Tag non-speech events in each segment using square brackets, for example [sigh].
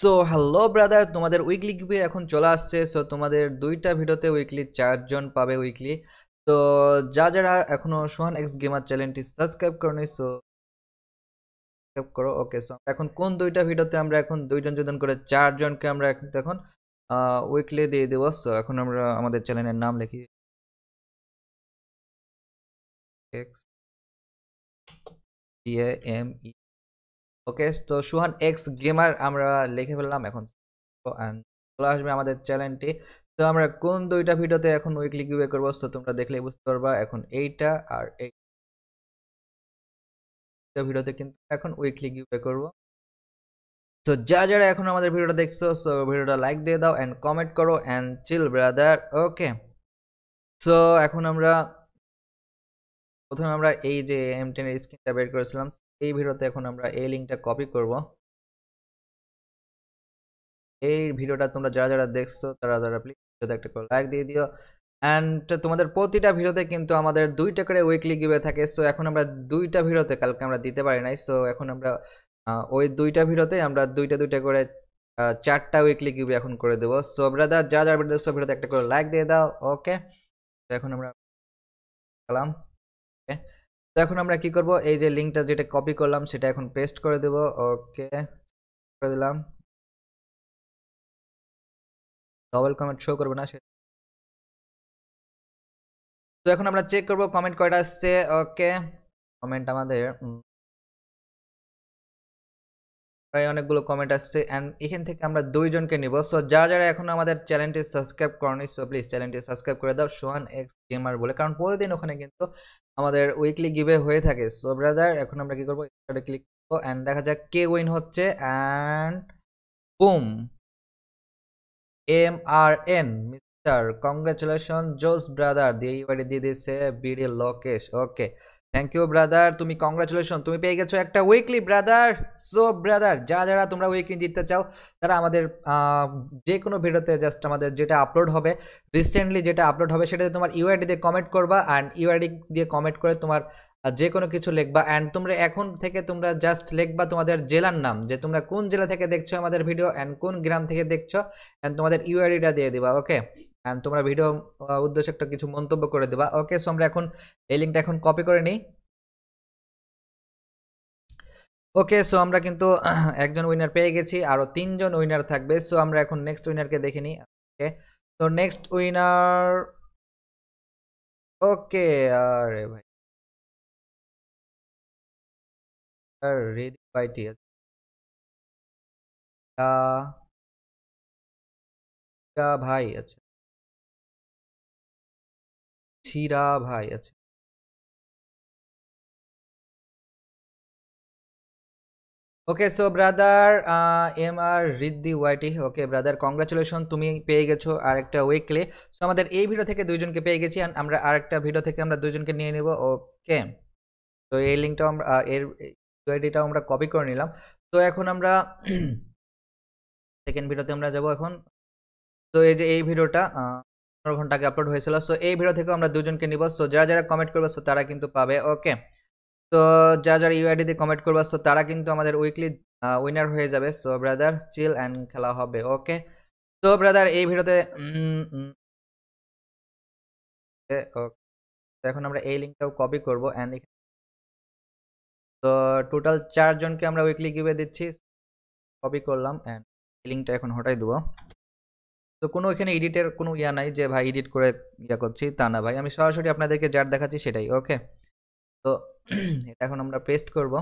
so hello brother তোমাদের weekly কিপে এখন চলে আসছে সো তোমাদের দুইটা ভিডিওতে উইকলি চারজন পাবে উইকলি তো যা যারা এখনো সোহান এক্স গেমার চ্যানেলটি সাবস্ক্রাইব নি সো সাবস্ক্রাইব করো ওকে সো এখন কোন দুইটা ভিডিওতে আমরা এখন দুইজন দুজন করে চারজনকে আমরা এখন এখন উইকলি দিয়ে দেবো সো এখন আমরা আমাদের চ্যানেলের নাম লিখি এক্স এম ই ওকে তো সুহান এক্স গেমার আমরা লিখে ফেললাম এখন চলে আসবে আমাদের চ্যানেলটি তো আমরা কোন দুইটা ভিডিওতে এখন উইকলি কিউবে করবো তো তোমরা দেখলেই বুঝতে পারবা এখন এইটা আর এই ভিডিওতে কিন্তু এখন উইকলি কিউবে করবো তো যা যারা এখন আমাদের ভিডিওটা দেখছো সো ভিডিওটা লাইক দিয়ে দাও অ্যান্ড কমেন্ট করো and chill brother okay so এখন আমরা প্রথমে আমরা এই যে এম টেনের স্ক্রিনটা বের করেছিলাম এই ভিডিওতে এখন আমরা এই লিঙ্কটা কপি করব এই ভিডিওটা তোমরা যারা যারা দেখছো তারা তারা প্লিজ ভিডিওতে একটা করে লাইক দিয়ে দিও অ্যান্ড তোমাদের প্রতিটা ভিডিওতে কিন্তু আমাদের দুইটা করে উইকলি গিভে থাকে সো এখন আমরা দুইটা ভিডিওতে কালকে আমরা দিতে পারি নাই সো এখন আমরা ওই দুইটা ভিডিওতে আমরা দুইটা দুইটা করে চারটা উইকলি গিভে এখন করে দেবো সো ব্রাদার যারা যারা ভিডিও দেখছো ভিডিওতে একটা করে লাইক দিয়ে দাও ওকে তো এখন আমরা ওকে তো এখন আমরা কি করব এই যে লিঙ্কটা যেটা কপি করলাম সেটা এখন পেস্ট করে দেব ওকে করে দিলাম ডবল কমেন্ট শো করবে না সেটা তো এখন আমরা চেক করব কমেন্ট কয়টা আসছে ওকে কমেন্ট আমাদের প্রায় অনেকগুলো কমেন্ট আসছে অ্যান্ড এখান থেকে আমরা দুইজনকে নিব সো যারা যারা এখন আমাদের চ্যানেলটি সাবস্ক্রাইব করেনি সো প্লিজ চ্যানেলটি সাবস্ক্রাইব করে দাও সোহান এক্স গেমার বলে কারণ প্রতিদিন ওখানে কিন্তু আমাদের উইকলি গিভে হয়ে থাকে সো ব্রাদার এখন আমরা কি করবো ক্লিক করবো অ্যান্ড দেখা যাক কে উইন হচ্ছে and boom M R N mister congratulation জোস ব্রাদার দিয়ে দিয়ে দিয়েছে BD Lokesh okay thank you brother তুমি কংগ্রাচুলেশন তুমি পেয়ে গেছো একটা উইকলি ব্রাদার সো ব্রাদার যারা যারা তোমরা উইকলি জিততে চাও তারা আমাদের যে কোনো ভিডিওতে জাস্ট আমাদের যেটা আপলোড হবে রিসেন্টলি যেটা আপলোড হবে সেটাতে তোমার ইউআইডি দিয়ে কমেন্ট করবা অ্যান্ড ইউআইডি দিয়ে কমেন্ট করে তোমার যে কোনো কিছু লিখবা অ্যান্ড তোমরা এখন থেকে তোমরা জাস্ট লিখবা তোমাদের জেলার নাম যে তোমরা কোন জেলা থেকে দেখছো আমাদের ভিডিও অ্যান্ড কোন গ্রাম থেকে দেখছো অ্যান্ড তোমাদের ইউআইডিটা দিয়ে দিবা ওকে অ্যান্ড তোমরা ভিডিও উদ্দেশ্যে একটা কিছু মন্তব্য করে দেবা ওকে সো আমরা এখন এই লিঙ্কটা এখন কপি করে নিই ওকে সো আমরা কিন্তু [clears throat] একজন উইনার পেয়ে গেছি আরও তিনজন উইনার থাকবে সো আমরা এখন নেক্সট উইনারকে দেখে নিই ওকে তো নেক্সট উইনার ওকে আরে ভাই ভাই আচ্ছা ছিরা ভাই আছে okay so brother M R Riddhi YT okay brother congratulation তুমি পেয়ে গেছো আর একটা উইকলি সো আমাদের এই ভিডিও থেকে দুইজনকে পেয়ে গেছি অ্যান্ড আমরা আর একটা ভিডিও থেকে আমরা দুইজনকে নিয়ে নেব ওকে তো এই লিঙ্কটাও আমরা uh, এর ইউআইডিটাও আমরা কপি করে নিলাম তো এখন আমরা সেকেন্ড [clears throat] ভিডিওতে আমরা যাব এখন তো এই যে এই ভিডিওটা পনেরো ঘন্টা আগে আপলোড হয়েছিল সো এই ভিডিও থেকে আমরা দুজনকে নিব সো যারা যারা কমেন্ট করবে সো তারা কিন্তু পাবে ওকে তো যারা যারা ইউআইডিতে কমেন্ট করবে সো তারা কিন্তু আমাদের উইকলি উইনার হয়ে যাবে সো ব্রাদার চিল অ্যান্ড খেলা হবে ওকে তো ব্রাদার এই ভিডিওতে এখন আমরা এই লিঙ্কটাও কপি করবো অ্যান্ড তো টোটাল চারজনকে আমরা উইকলি গিভে দিচ্ছি কপি করলাম অ্যান্ড এই লিঙ্কটা এখন হটাই দেবো তো কোনো এখানে এডিটের কোনো ইয়া নাই যে ভাই এডিট করে ইয়া করছি তা না ভাই আমি সরাসরি আপনাদেরকে যার দেখাচ্ছি সেটাই ওকে তো [clears throat] এটা এখন আমরা পেস্ট করব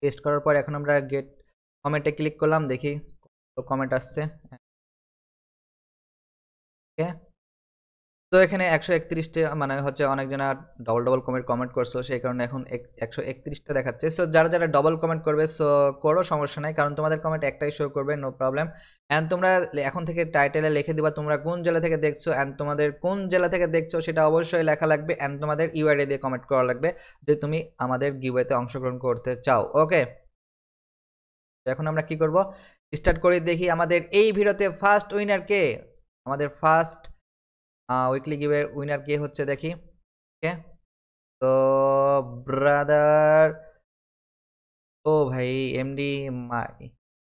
পেস্ট করার পর এখন আমরা গেট কমেন্টে ক্লিক করলাম দেখি কমেন্ট আসছে ওকে তো এখানে একশো একত্রিশটা মানে হচ্ছে অনেকজনা ডবল ডবল কমেন্ট কমেন্ট করছো সেই কারণে এখন একশো একত্রিশটা দেখাচ্ছে সো যারা যারা ডবল কমেন্ট করবে সো করো সমস্যা নাই কারণ তোমাদের কমেন্ট একটাই শো করবে নো প্রবলেম অ্যান্ড তোমরা এখন থেকে টাইটেলে লিখে দিবা তোমরা কোন জেলা থেকে দেখছো অ্যান্ড তোমাদের কোন জেলা থেকে দেখছো সেটা অবশ্যই লেখা লাগবে অ্যান্ড তোমাদের ইউআইডি দিয়ে কমেন্ট করা লাগবে যে তুমি আমাদের গিওয়েতে অংশগ্রহণ করতে চাও ওকে এখন আমরা কি করব স্টার্ট করে দেখি আমাদের এই ভিডিওতে ফার্স্ট উইনার কে আমাদের ফার্স্ট উইকলি গিভের উইনার কে হচ্ছে দেখি ওকে তো ব্রাদার ও ভাই MD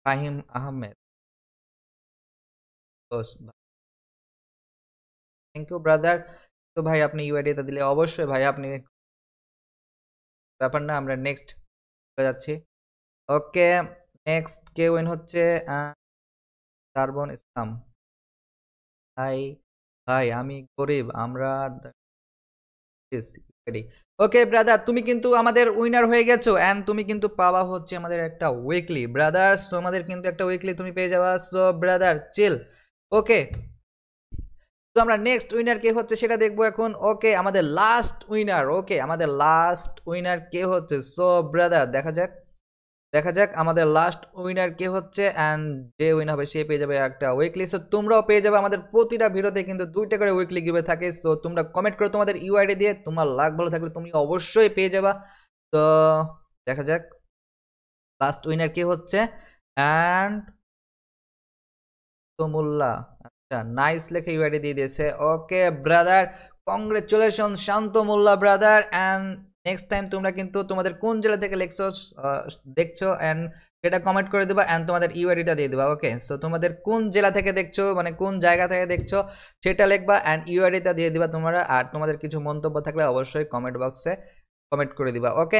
Fahim Ahmed thank you brother তো ভাই আপনি ইউআইডিটা দিলে অবশ্যই ভাই আপনি ব্যাপার না আমরা নেক্সট যাচ্ছি ওকে নেক্সট কে উইন হচ্ছে সারবন ইসলাম হাই ভাই আমি গরিব আমরা ওকে ব্রাদার তুমি কিন্তু আমাদের উইনার হয়ে গেছো অ্যান্ড তুমি কিন্তু পাওয়া হচ্ছে আমাদের একটা উইকলি ব্রাদার আমাদের কিন্তু একটা উইকলি তুমি পেয়ে যাওয়া সো ব্রাদার চিল ওকে তো আমরা নেক্সট উইনার কে হচ্ছে সেটা দেখবো এখন ওকে আমাদের লাস্ট উইনার ওকে আমাদের লাস্ট উইনার কে হচ্ছে সো ব্রাদার দেখা যাক দেখা যাক আমাদের লাস্ট উইনার কে হচ্ছে অ্যান্ড যে উইন হবে সে পেয়ে যাবে একটা উইকলি সো তোমরাও পেয়ে যাবে আমাদের প্রতিটা ভিডিওতে কিন্তু দুইটা করে উইকলি গিভে থাকে সো তোমরা কমেন্ট করো তোমাদের ইউআইডি দিয়ে তোমার লাক ভালো থাকলে তুমি অবশ্যই পেয়ে যাবা তো দেখা যাক লাস্ট উইনার কে হচ্ছে অ্যান্ড তোমুল্লা আচ্ছা নাইস লেখে ইউআইডি দিয়ে দিয়েছে okay brother congratulation Shanto Molla brother and next time তোমরা কিন্তু তোমাদের কোন জেলা থেকে লেখছো দেখছো অ্যান্ড সেটা কমেন্ট করে দেবা অ্যান্ড তোমাদের ইউআইডিটা দিয়ে দেবা ওকে সো তোমাদের কোন জেলা থেকে দেখছো মানে কোন জায়গা থেকে দেখছো সেটা লিখবা অ্যান্ড ইউআইডিটা দিয়ে দিবা তোমরা আর তোমাদের কিছু মন্তব্য থাকলে অবশ্যই কমেন্ট বক্সে কমেন্ট করে দিবা ওকে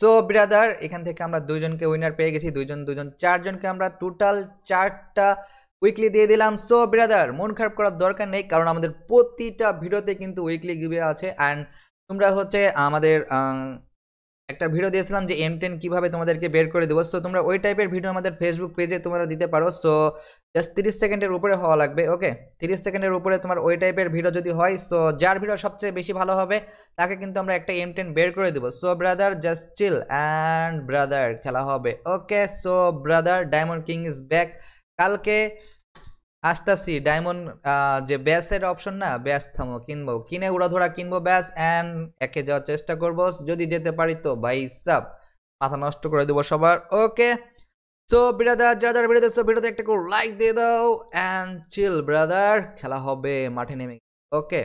সো ব্রাদার এখান থেকে আমরা দুইজনকে উইনার পেয়ে গেছি দুইজন দুজন চারজনকে আমরা টোটাল চারটা উইকলি দিয়ে দিলাম সো ব্রাদার মন খারাপ করার দরকার নেই কারণ আমাদের প্রতিটা ভিডিওতে কিন্তু উইকলি গিভে আছে অ্যান্ড তোমরা হচ্ছে আমাদের একটা ভিডিও দিয়েছিলাম যে এম টেন কীভাবে তোমাদেরকে বের করে দেবো সো তোমরা ওই টাইপের ভিডিও আমাদের ফেসবুক পেজে তোমরা দিতে পারো সো জাস্ট তিরিশ সেকেন্ডের উপরে হওয়া লাগবে ওকে তিরিশ সেকেন্ডের উপরে তোমার ওই টাইপের ভিডিও যদি হয় সো যার ভিডিও সবচেয়ে বেশি ভালো হবে তাকে কিন্তু আমরা একটা এম টেন বের করে দেবো so brother just chill and brother খেলা হবে okay so brother diamond king is back কালকে আসতেছি ডায়মন্ড যে ব্যাসের অপশন না ব্যাস থামো কিনবো কিনে ধরা কিনবো ব্যাস অ্যান্ড একে যাওয়ার চেষ্টা করব যদি যেতে পারি তো ভাই সাপ মাথা নষ্ট করে দেবো সবার ওকে সো ব্রাদার যারা যারা ভিডিও দেখছো ভিডিওতে একটা করে লাইক দিয়ে দাও অ্যান্ড চিল ব্রাদার খেলা হবে মাঠে নেমে ওকে